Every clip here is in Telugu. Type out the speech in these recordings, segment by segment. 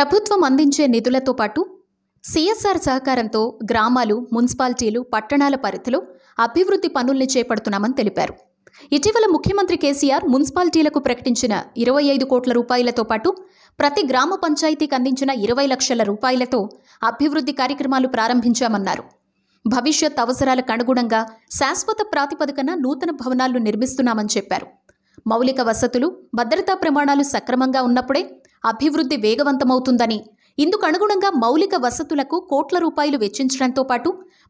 ప్రభుత్వం అందించే నిధులతో పాటు సిఎస్ఆర్ సహకారంతో గ్రామాలు మున్సిపాలిటీలు పట్టణాల పరిధిలో అభివృద్ధి పనుల్ని చేపడుతున్నామని తెలిపారు ఇటీవల ముఖ్యమంత్రి కేసీఆర్ మున్సిపాలిటీలకు ప్రకటించిన ఇరవై ఐదు కోట్ల రూపాయలతో పాటు ప్రతి గ్రామ పంచాయతీకి అందించిన ఇరవై లక్షల రూపాయలతో అభివృద్ధి కార్యక్రమాలు ప్రారంభించామన్నారు భవిష్యత్ అవసరాలకు అనుగుణంగా శాశ్వత ప్రాతిపదికన నూతన భవనాలు నిర్మిస్తున్నామని చెప్పారు మౌలిక వసతులు భద్రతా ప్రమాణాలు సక్రమంగా ఉన్నప్పుడే అభివృద్ధి వేగవంతమవుతుందని ఇందుకు అనుగుణంగా మౌలిక వసతులకు కోట్ల రూపాయలు వెచ్చించడంతో పాటు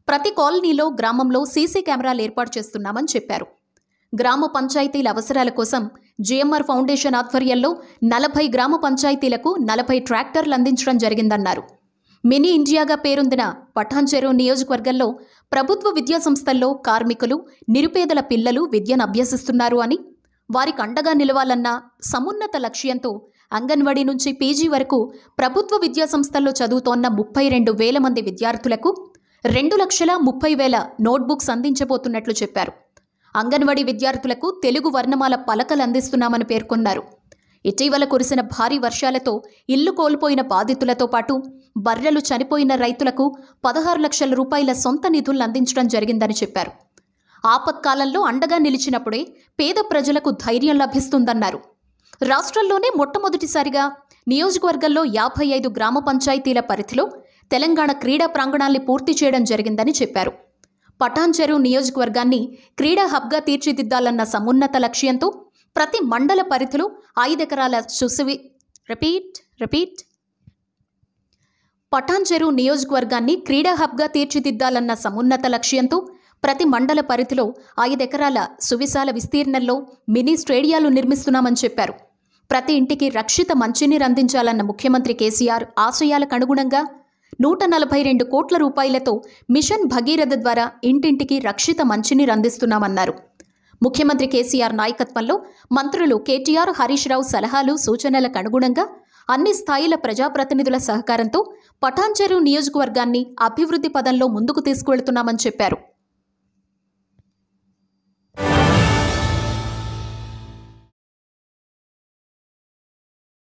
ప్రతి కాలనీలో గ్రామంలో సీసీ కెమెరాలు ఏర్పాటు చేస్తున్నామని చెప్పారు గ్రామ పంచాయతీల అవసరాల కోసం జేఎంఆర్ ఫౌండేషన్ ఆధ్వర్యంలో నలభై గ్రామ పంచాయతీలకు నలభై ట్రాక్టర్లు అందించడం జరిగిందన్నారు మినీ ఇండియాగా పేరొందిన పఠాన్చెరు నియోజకవర్గంలో ప్రభుత్వ విద్యా సంస్థల్లో కార్మికులు నిరుపేదల పిల్లలు విద్యను అభ్యసిస్తున్నారు అని వారికి అండగా నిలవాలన్న సమున్నత లక్ష్యంతో అంగన్వాడీ నుంచి పీజీ వరకు ప్రభుత్వ విద్యాసంస్థల్లో చదువుతోన్న ముప్పై రెండు వేల మంది విద్యార్థులకు రెండు లక్షల ముప్పై వేల నోట్బుక్స్ అందించబోతున్నట్లు చెప్పారు అంగన్వాడీ విద్యార్థులకు తెలుగు వర్ణమాల పలకలు అందిస్తున్నామని పేర్కొన్నారు ఇటీవల కురిసిన భారీ వర్షాలతో ఇల్లు కోల్పోయిన బాధితులతో పాటు బర్రెలు చనిపోయిన రైతులకు పదహారు లక్షల రూపాయల సొంత నిధులను అందించడం జరిగిందని చెప్పారు ఆపత్కాలంలో అండగా నిలిచినప్పుడే పేద ప్రజలకు ధైర్యం లభిస్తుందన్నారు రాష్ట్రంలోనే మొట్టమొదటిసారిగా నియోజకవర్గంలో యాభై ఐదు గ్రామ పంచాయతీల పరిధిలో తెలంగాణ క్రీడా ప్రాంగణాల్ని పూర్తి చేయడం జరిగిందని చెప్పారు పటాన్చెరు చెరువు నియోజకవర్గాన్ని క్రీడా హబ్గా తీర్చిదిద్దాలన్న సమున్నత లక్ష్యంతో ప్రతి మండల పరిధిలో ఐదెకరాల సుసువి రిపీట్ రిపీట్ పటాన్చెరు చెరువు నియోజకవర్గాన్ని క్రీడా హబ్గా తీర్చిదిద్దాలన్న సమున్నత లక్ష్యంతో ప్రతి మండల పరిధిలో ఐదెకరాల సువిశాల విస్తీర్ణంలో మినీ స్టేడియాలు నిర్మిస్తున్నామని చెప్పారు ప్రతి ఇంటికి రక్షిత మంచినీరు అందించాలన్న ముఖ్యమంత్రి కేసీఆర్ ఆశయాలకు అనుగుణంగా నూట నలభై రెండు కోట్ల రూపాయలతో మిషన్ భగీరథ ద్వారా ఇంటింటికి రక్షిత మంచినీరు అందిస్తున్నామన్నారు ముఖ్యమంత్రి కేసీఆర్ నాయకత్వంలో మంత్రులు కేటీఆర్ హరీష్ రావు సలహాలు సూచనలకు అనుగుణంగా అన్ని స్థాయిల ప్రజాప్రతినిధుల సహకారంతో పఠాన్చెరు నియోజకవర్గాన్ని అభివృద్ధి పదంలో ముందుకు తీసుకువెళ్తున్నామని చెప్పారు